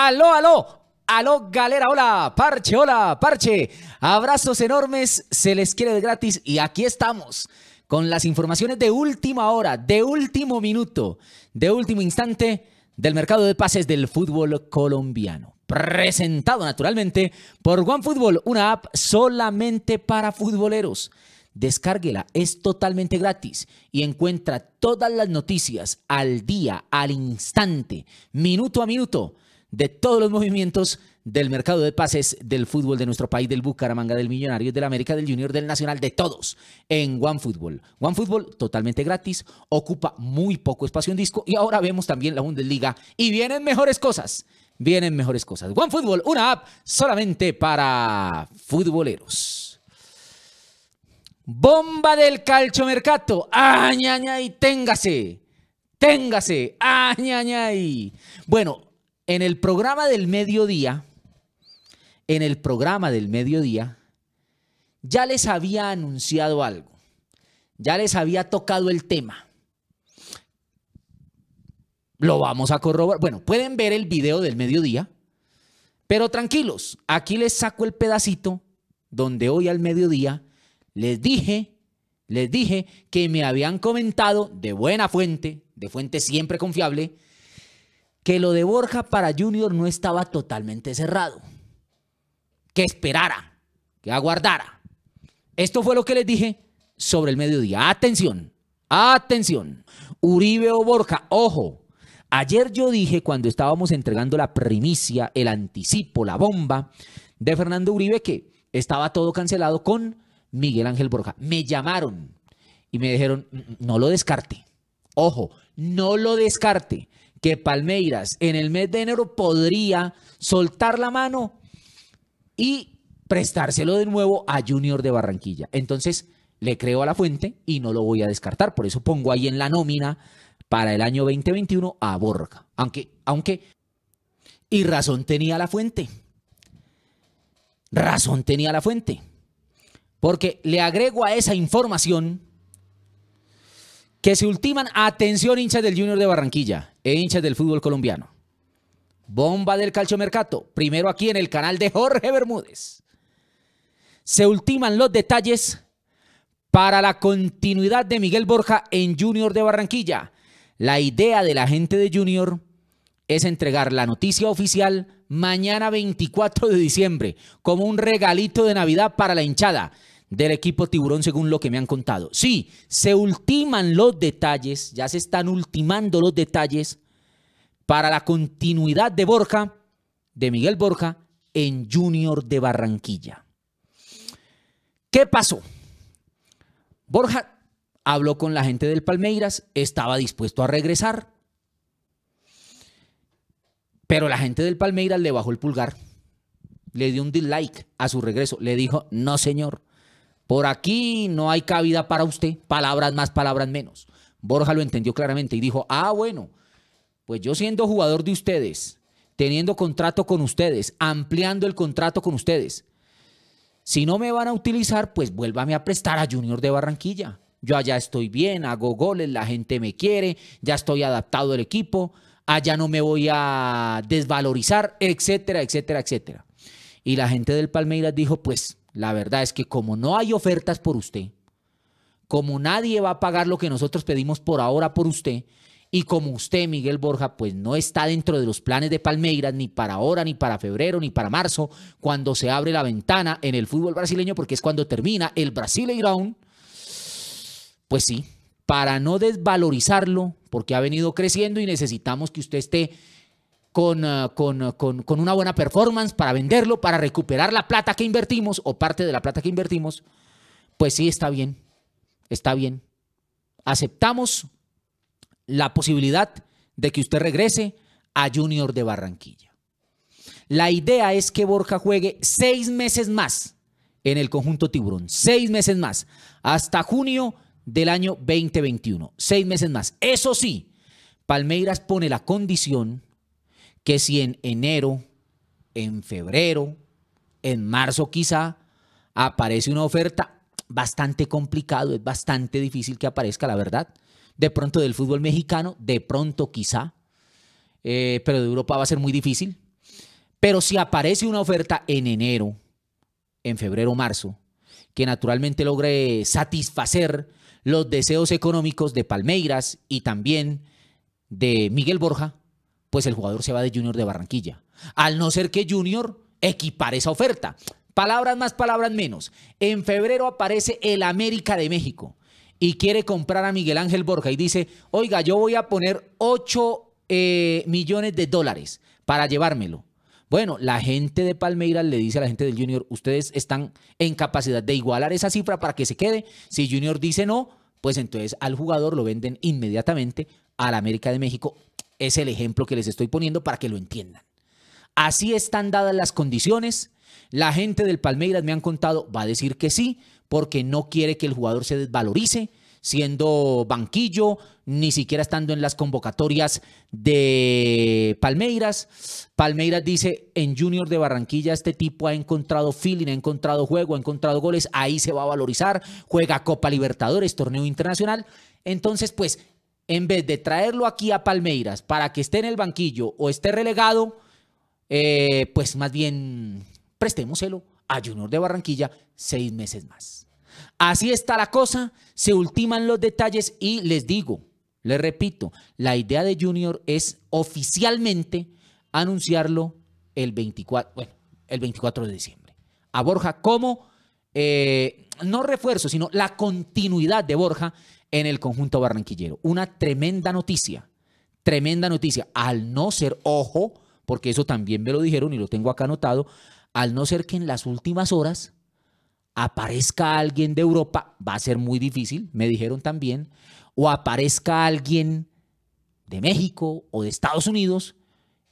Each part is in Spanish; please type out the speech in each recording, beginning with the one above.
Aló, aló. Aló, galera, hola, parche, hola, parche. Abrazos enormes, se les quiere de gratis y aquí estamos con las informaciones de última hora, de último minuto, de último instante del mercado de pases del fútbol colombiano. Presentado naturalmente por OneFootball, una app solamente para futboleros. Descárguela, es totalmente gratis y encuentra todas las noticias al día, al instante, minuto a minuto de todos los movimientos del mercado de pases del fútbol de nuestro país, del Bucaramanga, del Millonario, del América, del Junior, del Nacional, de todos en OneFootball. OneFootball totalmente gratis, ocupa muy poco espacio en disco y ahora vemos también la Bundesliga y vienen mejores cosas, vienen mejores cosas. OneFootball, una app solamente para futboleros. Bomba del calchomercato. y Téngase. Téngase. ña! Bueno, en el programa del mediodía, en el programa del mediodía, ya les había anunciado algo, ya les había tocado el tema. Lo vamos a corroborar. Bueno, pueden ver el video del mediodía, pero tranquilos, aquí les saco el pedacito donde hoy al mediodía les dije, les dije que me habían comentado de buena fuente, de fuente siempre confiable, que lo de Borja para Junior no estaba totalmente cerrado. Que esperara, que aguardara. Esto fue lo que les dije sobre el mediodía. Atención, atención. Uribe o Borja, ojo. Ayer yo dije cuando estábamos entregando la primicia, el anticipo, la bomba de Fernando Uribe que estaba todo cancelado con Miguel Ángel Borja. Me llamaron y me dijeron, no lo descarte. Ojo, no lo descarte que Palmeiras en el mes de enero podría soltar la mano y prestárselo de nuevo a Junior de Barranquilla. Entonces, le creo a la fuente y no lo voy a descartar. Por eso pongo ahí en la nómina para el año 2021 a Borja. Aunque, aunque, y razón tenía la fuente. Razón tenía la fuente. Porque le agrego a esa información que se ultiman, atención hinchas del Junior de Barranquilla e hinchas del fútbol colombiano. Bomba del mercato primero aquí en el canal de Jorge Bermúdez. Se ultiman los detalles para la continuidad de Miguel Borja en Junior de Barranquilla. La idea de la gente de Junior es entregar la noticia oficial mañana 24 de diciembre como un regalito de Navidad para la hinchada del equipo tiburón según lo que me han contado. Sí, se ultiman los detalles, ya se están ultimando los detalles para la continuidad de Borja, de Miguel Borja, en Junior de Barranquilla. ¿Qué pasó? Borja habló con la gente del Palmeiras, estaba dispuesto a regresar, pero la gente del Palmeiras le bajó el pulgar, le dio un dislike a su regreso, le dijo, no señor, por aquí no hay cabida para usted, palabras más, palabras menos. Borja lo entendió claramente y dijo, ah, bueno, pues yo siendo jugador de ustedes, teniendo contrato con ustedes, ampliando el contrato con ustedes, si no me van a utilizar, pues vuélvame a prestar a Junior de Barranquilla. Yo allá estoy bien, hago goles, la gente me quiere, ya estoy adaptado al equipo, allá no me voy a desvalorizar, etcétera, etcétera, etcétera. Y la gente del Palmeiras dijo, pues la verdad es que como no hay ofertas por usted, como nadie va a pagar lo que nosotros pedimos por ahora por usted, y como usted, Miguel Borja, pues no está dentro de los planes de Palmeiras ni para ahora, ni para febrero, ni para marzo, cuando se abre la ventana en el fútbol brasileño, porque es cuando termina el Brasil Ground, pues sí, para no desvalorizarlo, porque ha venido creciendo y necesitamos que usted esté Ah, ah, con, una buena performance para venderlo, para recuperar la plata que invertimos o parte de la plata que invertimos, pues sí está bien, está bien. Aceptamos la posibilidad de que usted regrese a Junior de Barranquilla. La idea es que Borja juegue seis meses más en el conjunto tiburón, seis meses más, hasta junio del año 2021, seis meses más. Eso sí, Palmeiras pone la condición que si en enero, en febrero, en marzo quizá, aparece una oferta, bastante complicado, es bastante difícil que aparezca, la verdad. De pronto del fútbol mexicano, de pronto quizá, eh, pero de Europa va a ser muy difícil. Pero si aparece una oferta en enero, en febrero, marzo, que naturalmente logre satisfacer los deseos económicos de Palmeiras y también de Miguel Borja, pues el jugador se va de Junior de Barranquilla. Al no ser que Junior equipare esa oferta. Palabras más, palabras menos. En febrero aparece el América de México y quiere comprar a Miguel Ángel Borja y dice, oiga, yo voy a poner 8 eh, millones de dólares para llevármelo. Bueno, la gente de Palmeiras le dice a la gente del Junior, ustedes están en capacidad de igualar esa cifra para que se quede. Si Junior dice no, pues entonces al jugador lo venden inmediatamente a la América de México es el ejemplo que les estoy poniendo para que lo entiendan. Así están dadas las condiciones. La gente del Palmeiras me han contado, va a decir que sí, porque no quiere que el jugador se desvalorice siendo banquillo, ni siquiera estando en las convocatorias de Palmeiras. Palmeiras dice, en Junior de Barranquilla este tipo ha encontrado feeling, ha encontrado juego, ha encontrado goles, ahí se va a valorizar, juega Copa Libertadores, torneo internacional. Entonces, pues en vez de traerlo aquí a Palmeiras para que esté en el banquillo o esté relegado, eh, pues más bien prestémoselo a Junior de Barranquilla seis meses más. Así está la cosa, se ultiman los detalles y les digo, les repito, la idea de Junior es oficialmente anunciarlo el 24, bueno, el 24 de diciembre. A Borja como eh, no refuerzo, sino la continuidad de Borja en el conjunto barranquillero. Una tremenda noticia, tremenda noticia. Al no ser, ojo, porque eso también me lo dijeron y lo tengo acá anotado, al no ser que en las últimas horas aparezca alguien de Europa, va a ser muy difícil, me dijeron también, o aparezca alguien de México o de Estados Unidos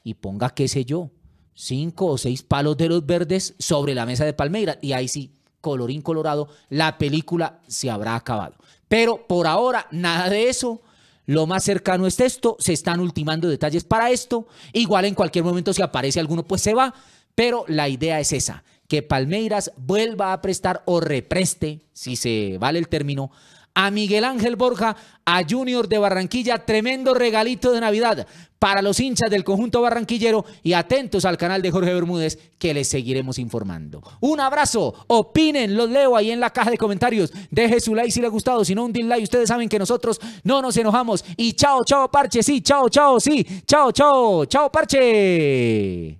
y ponga, qué sé yo, cinco o seis palos de los verdes sobre la mesa de Palmeiras. Y ahí sí, colorín colorado, la película se habrá acabado. Pero por ahora, nada de eso. Lo más cercano es esto, se están ultimando detalles para esto. Igual en cualquier momento si aparece alguno, pues se va. Pero la idea es esa, que Palmeiras vuelva a prestar o represte, si se vale el término, a Miguel Ángel Borja, a Junior de Barranquilla. Tremendo regalito de Navidad para los hinchas del conjunto barranquillero y atentos al canal de Jorge Bermúdez que les seguiremos informando. Un abrazo, opinen, los leo ahí en la caja de comentarios. Deje su like si le ha gustado, si no un dislike. Ustedes saben que nosotros no nos enojamos. Y chao, chao, parche, sí, chao, chao, sí, chao, chao, chao, parche.